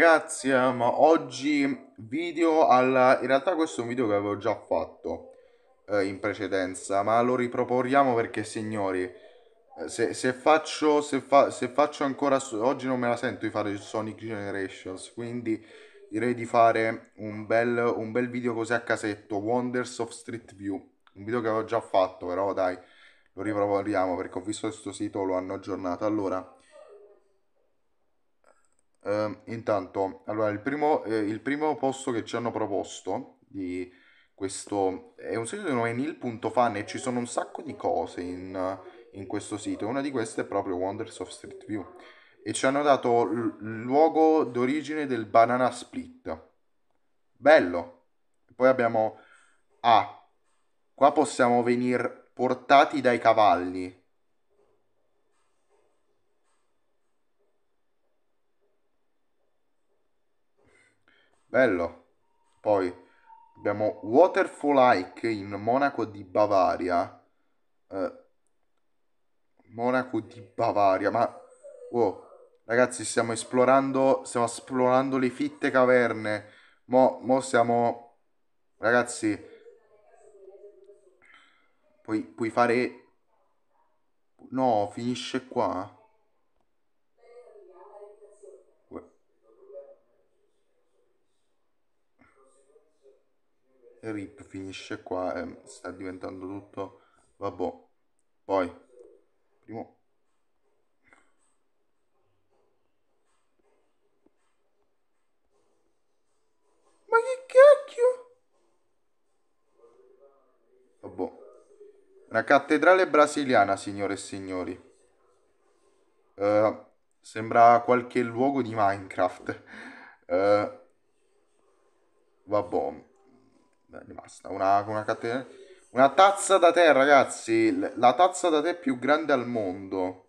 ragazzi, um, oggi video alla... in realtà questo è un video che avevo già fatto eh, in precedenza, ma lo riproponiamo perché signori, eh, se, se faccio, se, fa... se faccio ancora... oggi non me la sento di fare Sonic Generations, quindi direi di fare un bel, un bel video così a casetto, Wonders of Street View, un video che avevo già fatto però dai, lo riproponiamo perché ho visto questo sito, lo hanno aggiornato, allora eh, intanto, allora, il primo, eh, il primo, posto che ci hanno proposto di questo è un sito di nome nil.fan e ci sono un sacco di cose in, in questo sito. Una di queste è proprio Wonders of Street View e ci hanno dato il luogo d'origine del banana split. Bello. Poi abbiamo A. Ah, qua possiamo venire portati dai cavalli. Bello. Poi abbiamo Waterfall Hike in Monaco di Bavaria. Eh, Monaco di Bavaria, ma... Wow, oh, ragazzi, stiamo esplorando, stiamo esplorando le fitte caverne. Mo, mo siamo... Ragazzi... Puoi, puoi fare... No, finisce qua. Rip finisce qua e sta diventando tutto vabbò. Poi, primo... Ma che cacchio? Vabbò. Una cattedrale brasiliana, signore e signori. Uh, sembra qualche luogo di Minecraft. Uh, vabbò. Bene, basta. Una, una, catena... una tazza da tè, ragazzi. La tazza da tè più grande al mondo.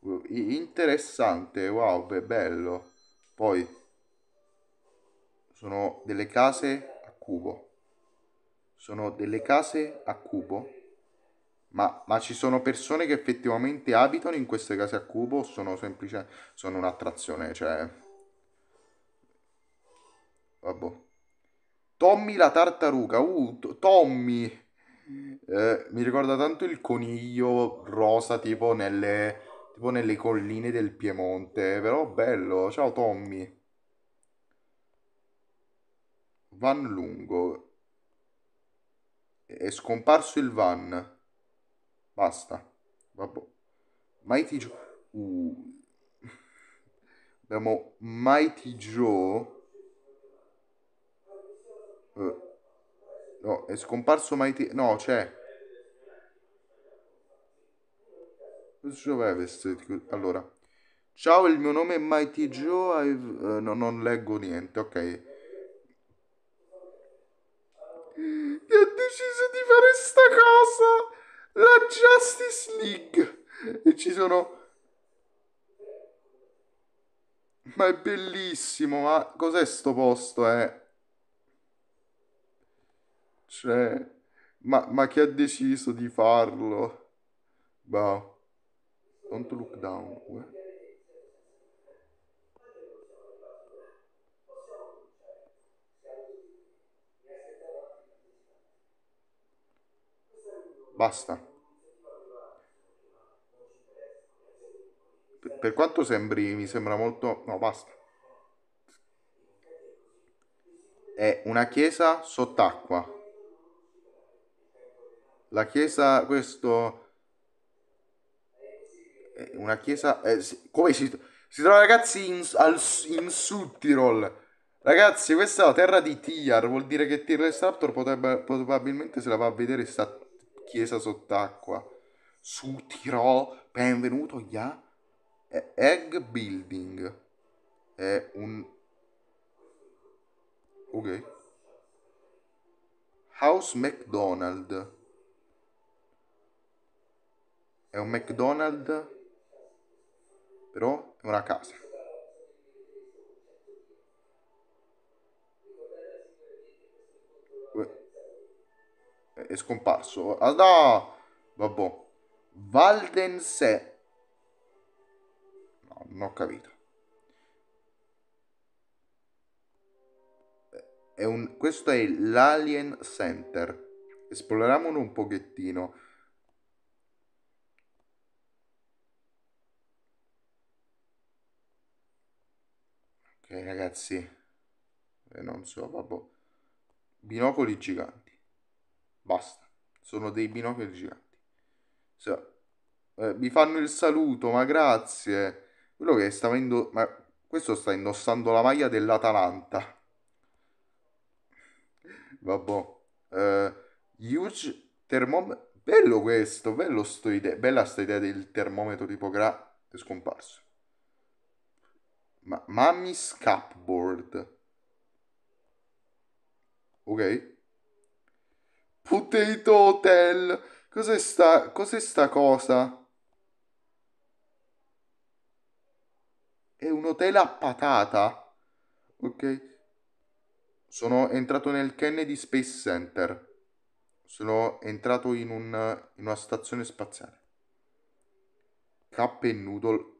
Uh, interessante, wow, beh, bello. Poi sono delle case a cubo. Sono delle case a cubo. Ma, ma ci sono persone che effettivamente abitano in queste case a cubo o sono semplicemente... sono un'attrazione, cioè Vabbè. Tommy la tartaruga. Uh, Tommy. Eh, mi ricorda tanto il coniglio rosa tipo nelle, tipo nelle colline del Piemonte. Eh, però bello. Ciao Tommy. Van lungo. È scomparso il van. Basta. Vabbè. Mighty Joe. Uh. Abbiamo Mighty Joe eh. no, è scomparso Mighty... No, c'è. Allora. Ciao, il mio nome è Mighty Joe. Uh, no, non leggo niente, ok. Che ha deciso di fare sta cosa! La Justice League! E ci sono... Ma è bellissimo, ma cos'è sto posto, eh? Cioè, ma, ma chi ha deciso di farlo? Boh. Don't look down. Eh? Basta. Per, per quanto sembri, mi sembra molto... No, basta. È una chiesa sott'acqua la Chiesa, questo... Eh, una Chiesa... Eh, come si, si trova ragazzi in, al, in Sud Tirol. Ragazzi, questa è la terra di Tiar, vuol dire che Tirol Raptor potrebbe, probabilmente se la va a vedere sta chiesa sott'acqua. Su Tirol, benvenuto ya. Yeah. Egg Building. È un... Ok. House mcdonald's è un McDonald's, però è una casa. È scomparso. Ah no! Vabbè. Valdense. No, non ho capito. È un, questo è l'Alien Center. Esploriamolo un pochettino. pezzi e eh, non so vabbè binocoli giganti basta sono dei binocoli giganti so, eh, mi fanno il saluto ma grazie quello che sta avendo ma questo sta indossando la maglia dell'Atalanta vabbè eh, huge termometro bello questo bello sto idea bella sta idea del termometro tipo gra è scomparso ma- Mummy's Cupboard. Ok. Potato Hotel. Cos'è sta, cos'è sta cosa? È un hotel a patata. Ok. Sono entrato nel Kennedy Space Center. Sono entrato in, un, in una stazione spaziale. Cup e noodle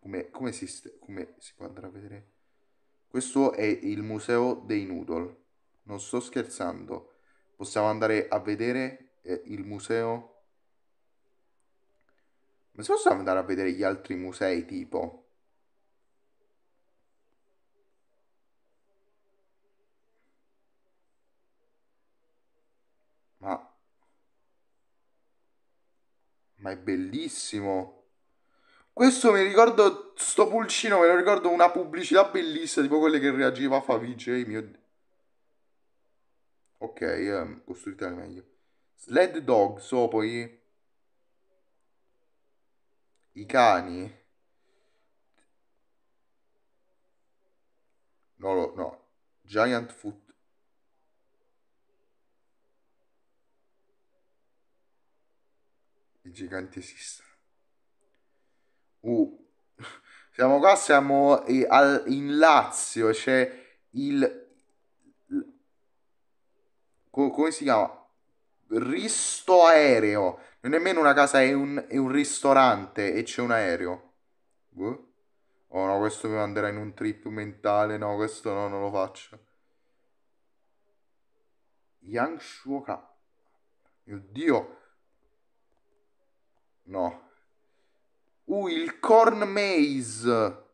come, come, si, come si può andare a vedere? Questo è il museo dei noodle. Non sto scherzando. Possiamo andare a vedere eh, il museo. Ma se possiamo andare a vedere gli altri musei tipo... Ma... Ma è bellissimo! Questo mi ricordo, sto pulcino me lo ricordo una pubblicità bellissima, tipo quelle che reagiva a Favij, mio... Ok, um, costruita meglio. Sled Dog, so oh, poi... I cani. No, no, Giant Foot i giganti esistono. Uh, siamo qua, siamo in Lazio, c'è il... come si chiama? Risto aereo. Non è nemmeno una casa, è un, è un ristorante e c'è un aereo. Boh. Oh no, questo mi manderà in un trip mentale. No, questo no, non lo faccio. Yang Shuoka. Mio Dio. No. Uh, il corn maze.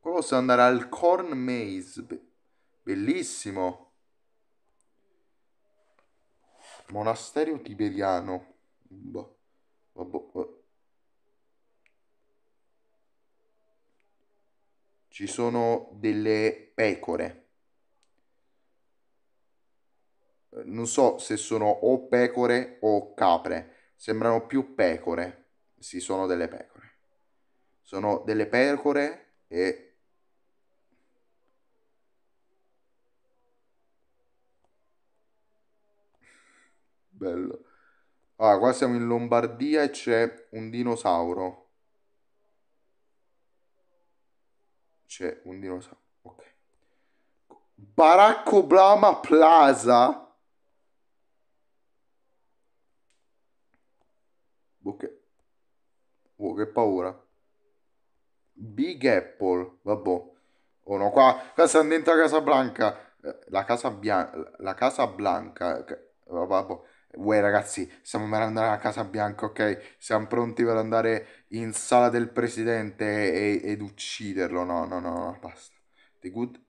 Qua posso andare al corn maze. Be bellissimo. Monastero tiberiano. Boh. Vabbè. Eh. Ci sono delle pecore. non so se sono o pecore o capre, sembrano più pecore, sì sono delle pecore, sono delle pecore e bello. Allora, ah, qua siamo in Lombardia e c'è un dinosauro. C'è un dinosauro, ok. Barack Obama Plaza. Oh, che paura. Big Apple, vabbè. Oh no, qua, qua siamo dentro la Casa Blanca. Eh, la Casa Bianca, la Casa Blanca. Vabbè. Uè ragazzi, stiamo per andare a Casa Bianca, ok? Siamo pronti per andare in sala del presidente e, ed ucciderlo. No, no, no, no, basta. The good.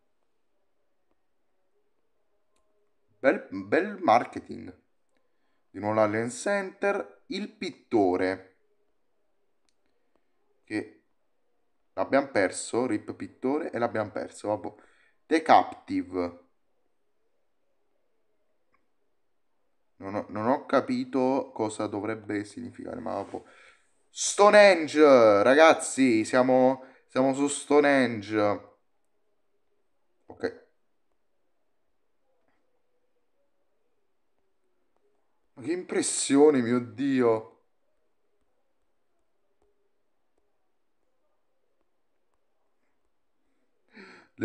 Bel, bel marketing. Di nuovo l'Allen Center. Il pittore. Che l'abbiamo perso, Rip Pittore, e l'abbiamo perso, vabbè. The Captive. Non ho, non ho, capito cosa dovrebbe significare, ma vabbè. Stonehenge, ragazzi, siamo, siamo su Stonehenge. Ok. Ma che impressione, mio Dio.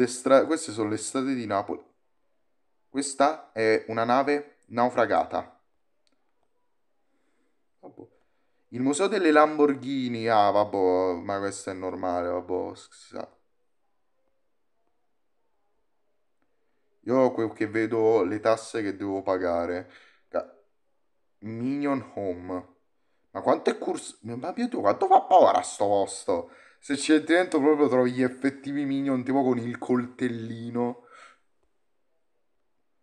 stra- queste sono le strade di Napoli. Questa è una nave naufragata. Vabbò. Il museo delle Lamborghini, ah vabbè, ma questo è normale, vabbè, si Io quel che vedo le tasse che devo pagare. Minion Home. Ma quanto è corso? Ma quanto fa paura sto posto? se ci c'è dentro proprio trovi gli effettivi minion tipo con il coltellino.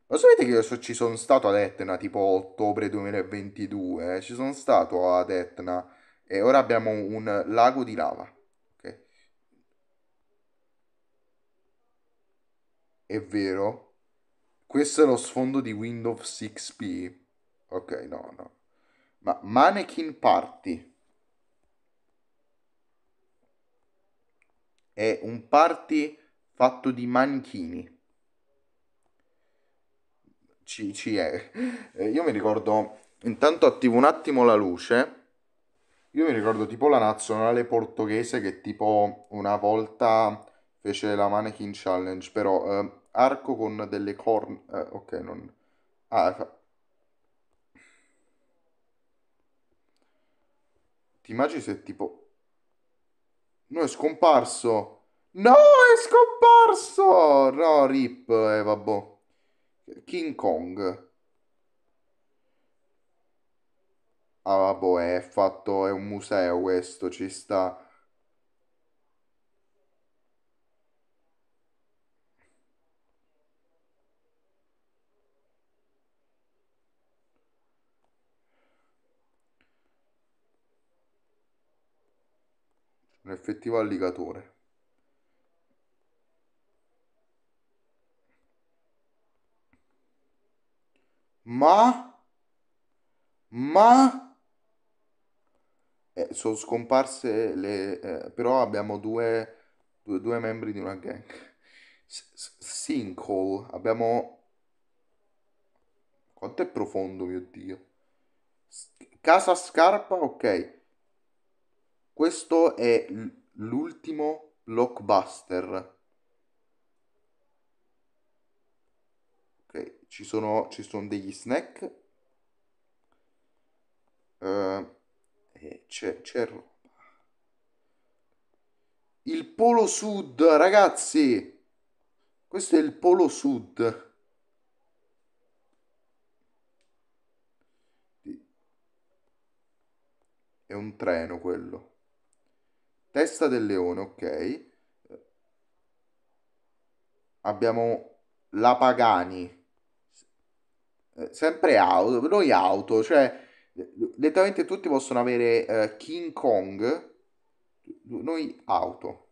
Lo sapete che io ci sono stato ad Etna tipo ottobre 2022? Eh? Ci sono stato ad Etna e ora abbiamo un lago di lava. Okay. È vero? Questo è lo sfondo di Windows 6P. Ok, no, no. Ma Mannequin Party. è un party fatto di manichini. Ci, ci è. Eh, io mi ricordo, intanto attivo un attimo la luce. Io mi ricordo tipo la nazionale portoghese che tipo una volta fece la Mannequin Challenge, però eh, arco con delle corna... Eh, ok, non... Ah, fa... Ti immagini se tipo No, è scomparso. No, è scomparso! No, rip, eh, vabbò. King Kong. Ah, vabbè, è fatto... è un museo questo, ci sta. effettivo alligatore. Ma, ma, eh, sono scomparse le... Eh, però abbiamo due, due, due, membri di una gang. Sinkhole, abbiamo... Quanto è profondo, mio Dio. Casa Scarpa, ok. Questo è l'ultimo blockbuster. Ok, ci sono, ci sono degli snack. Uh, c'è, c'è roba. Il Polo Sud, ragazzi! Questo è il Polo Sud. È un treno quello. Testa del leone, ok. Abbiamo la Pagani. Eh, sempre auto, noi auto, cioè letteralmente tutti possono avere eh, King Kong, noi auto.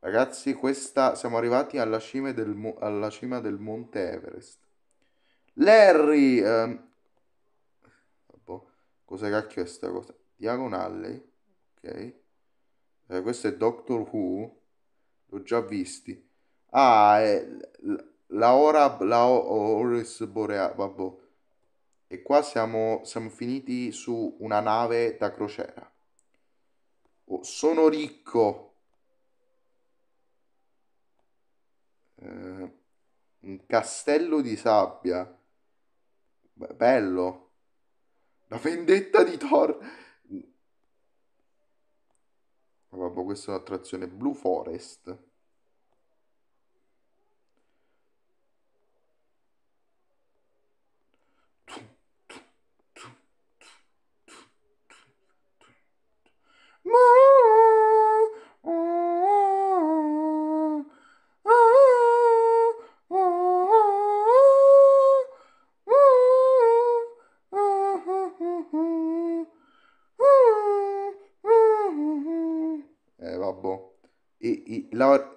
Ragazzi, questa siamo arrivati alla cima del, alla cima del Monte Everest. Larry, ehm, boh, cacchio è questa cosa? diagonale, ok? Eh, questo è Doctor Who, l'ho già visti. Ah, è la ora, la Oris Borea, vabbè. E qua siamo, siamo finiti su una nave da crociera. Oh, sono ricco. Eh, un castello di sabbia. Be- bello. La vendetta di Thor. Vabbè, questa è un'attrazione Blue Forest.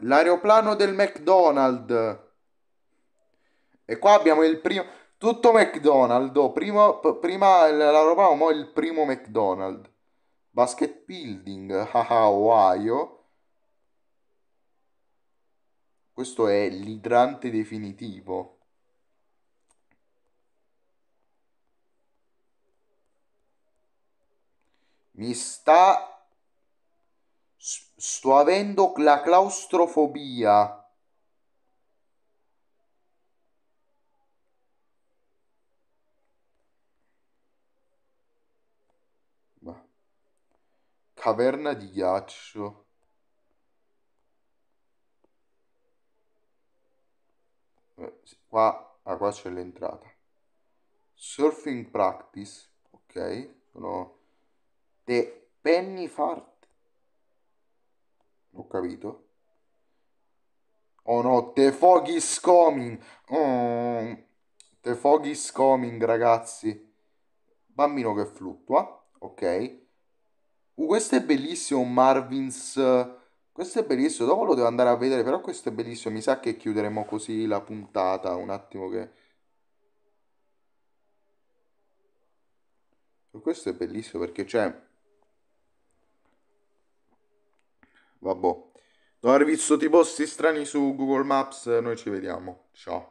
l'aeroplano del McDonald's. E qua abbiamo il primo... Tutto McDonald's. Oh, primo, prima l'aeroplano, ma il primo McDonald's. Basket Building, haha, Ohio. Questo è l'idrante definitivo. Mi sta Sto avendo la claustrofobia. Caverna di ghiaccio. Eh, qua, ah, qua c'è l'entrata. Surfing practice. Ok. Sono The Penny Fart. Ho capito. Oh no, The Fog is coming. Mm. The Fog is coming, ragazzi. Bambino che fluttua, ok. Uh, questo è bellissimo, Marvin's... Questo è bellissimo, dopo lo devo andare a vedere, però questo è bellissimo. Mi sa che chiuderemo così la puntata, un attimo che... Questo è bellissimo perché c'è... Cioè, vabbè. Dopo aver visto i posti strani su Google Maps, noi ci vediamo. Ciao.